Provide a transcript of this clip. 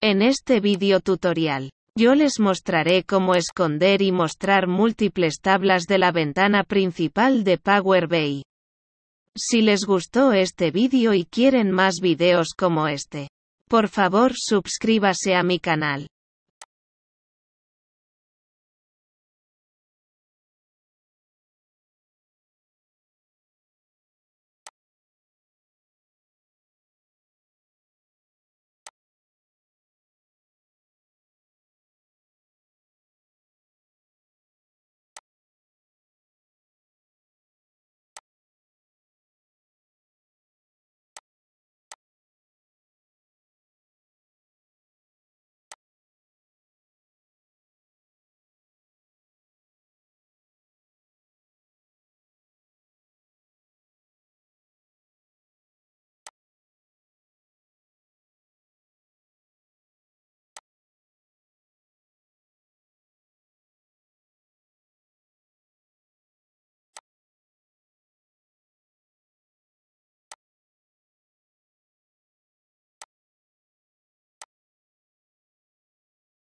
En este video tutorial, yo les mostraré cómo esconder y mostrar múltiples tablas de la ventana principal de Power BI. Si les gustó este vídeo y quieren más videos como este, por favor suscríbase a mi canal.